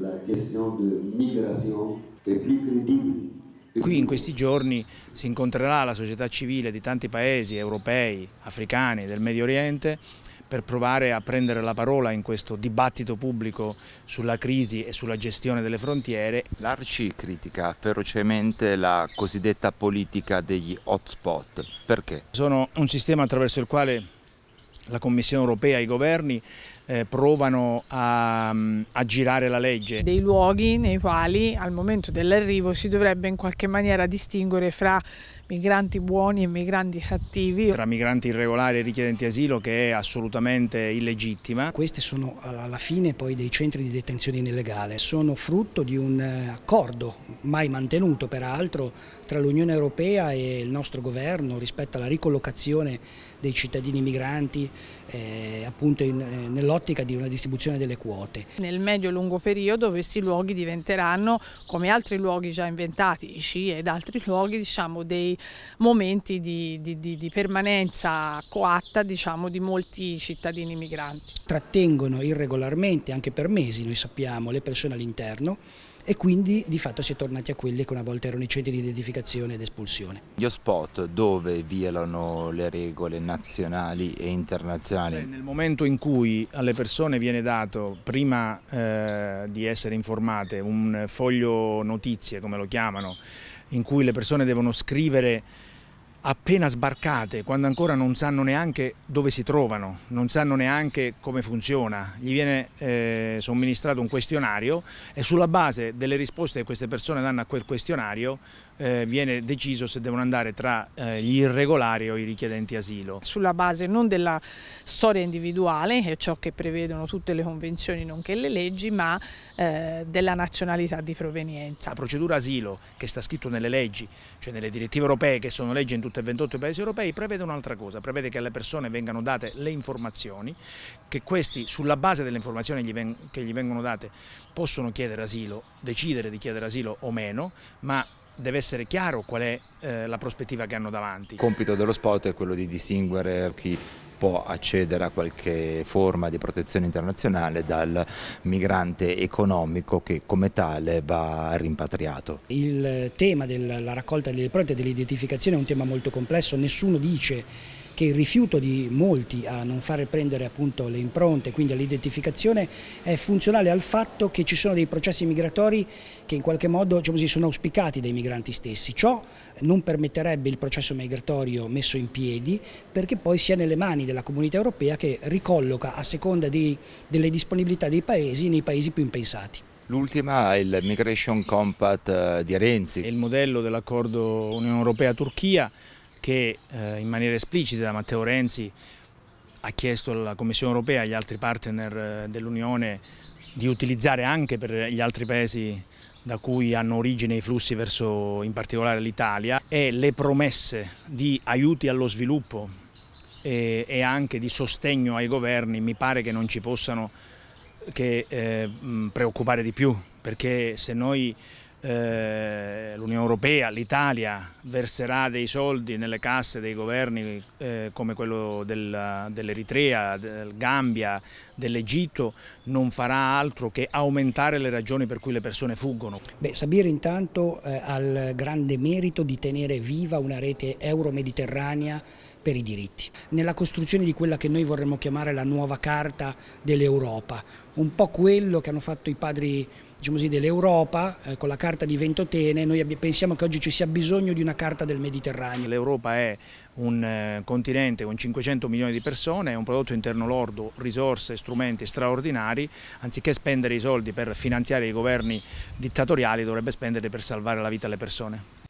la questione della migrazione è più credibile. Qui in questi giorni si incontrerà la società civile di tanti paesi europei, africani, del Medio Oriente per provare a prendere la parola in questo dibattito pubblico sulla crisi e sulla gestione delle frontiere. L'Arci critica ferocemente la cosiddetta politica degli hotspot. Perché? Sono un sistema attraverso il quale la Commissione europea, e i governi eh, provano a, a, girare la legge. Dei luoghi nei quali al momento dell'arrivo si dovrebbe in qualche maniera distinguere fra migranti buoni e migranti cattivi. Tra migranti irregolari e richiedenti asilo che è assolutamente illegittima. Queste sono alla fine poi dei centri di detenzione illegale, sono frutto di un eh, accordo mai mantenuto peraltro tra l'Unione Europea e il nostro governo rispetto alla ricollocazione dei cittadini migranti eh, appunto eh, nell'ottica di una distribuzione delle quote. Nel medio e lungo periodo questi luoghi diventeranno come altri luoghi già inventati, i ICI ed altri luoghi diciamo dei momenti di, di, di, di permanenza coatta diciamo, di molti cittadini migranti. Trattengono irregolarmente, anche per mesi noi sappiamo, le persone all'interno e quindi di fatto si è tornati a quelli che una volta erano i centri di identificazione ed espulsione. Gli hotspot dove violano le regole nazionali e internazionali? Beh, nel momento in cui alle persone viene dato, prima eh, di essere informate, un foglio notizie, come lo chiamano, in cui le persone devono scrivere appena sbarcate, quando ancora non sanno neanche dove si trovano, non sanno neanche come funziona, gli viene eh, somministrato un questionario e sulla base delle risposte che queste persone danno a quel questionario eh, viene deciso se devono andare tra eh, gli irregolari o i richiedenti asilo. Sulla base non della storia individuale, che è ciò che prevedono tutte le convenzioni nonché le leggi, ma eh, della nazionalità di provenienza. La procedura asilo che sta scritto nelle leggi, cioè nelle direttive europee che sono leggi in tutti oltre 28 paesi europei, prevede un'altra cosa, prevede che alle persone vengano date le informazioni, che questi sulla base delle informazioni che gli vengono date possono chiedere asilo, decidere di chiedere asilo o meno, ma deve essere chiaro qual è eh, la prospettiva che hanno davanti. Il compito dello sport è quello di distinguere chi può accedere a qualche forma di protezione internazionale dal migrante economico che come tale va rimpatriato. Il tema della raccolta delle prove e dell'identificazione è un tema molto complesso, nessuno dice che il rifiuto di molti a non fare prendere appunto le impronte, quindi l'identificazione, è funzionale al fatto che ci sono dei processi migratori che in qualche modo diciamo così, sono auspicati dai migranti stessi. Ciò non permetterebbe il processo migratorio messo in piedi perché poi sia nelle mani della comunità europea che ricolloca a seconda di, delle disponibilità dei paesi nei paesi più impensati. L'ultima è il Migration Compact eh, di Renzi. È il modello dell'accordo Unione Europea-Turchia che eh, in maniera esplicita Matteo Renzi ha chiesto alla Commissione europea e agli altri partner eh, dell'Unione di utilizzare anche per gli altri paesi da cui hanno origine i flussi verso in particolare l'Italia e le promesse di aiuti allo sviluppo e, e, anche di sostegno ai governi mi pare che non ci possano che, eh, preoccupare di più perché se noi eh, l'Unione Europea, l'Italia verserà dei soldi nelle casse dei governi eh, come quello dell'Eritrea, del Gambia, dell'Egitto, non farà altro che aumentare le ragioni per cui le persone fuggono. Beh, Sabir intanto eh, ha il grande merito di tenere viva una rete euro-mediterranea per i diritti, nella costruzione di quella che noi vorremmo chiamare la nuova carta dell'Europa, un po' quello che hanno fatto i padri diciamo dell'Europa eh, con la carta di Ventotene, noi pensiamo che oggi ci sia bisogno di una carta del Mediterraneo. L'Europa è un eh, continente con 500 milioni di persone, è un prodotto interno lordo, risorse, strumenti straordinari, anziché spendere i soldi per finanziare i governi dittatoriali dovrebbe spendere per salvare la vita alle persone.